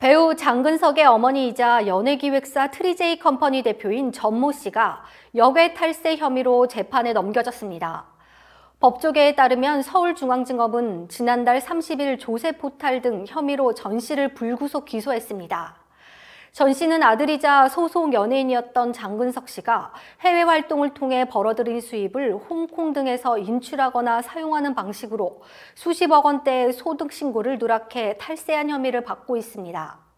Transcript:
배우 장근석의 어머니이자 연예기획사 트리제이 컴퍼니 대표인 전모 씨가 역외 탈세 혐의로 재판에 넘겨졌습니다. 법조계에 따르면 서울중앙지검은 지난달 30일 조세 포탈 등 혐의로 전 씨를 불구속 기소했습니다. 전 씨는 아들이자 소속 연예인이었던 장근석 씨가 해외 활동을 통해 벌어들인 수입을 홍콩 등에서 인출하거나 사용하는 방식으로 수십억 원대의 소득 신고를 누락해 탈세한 혐의를 받고 있습니다.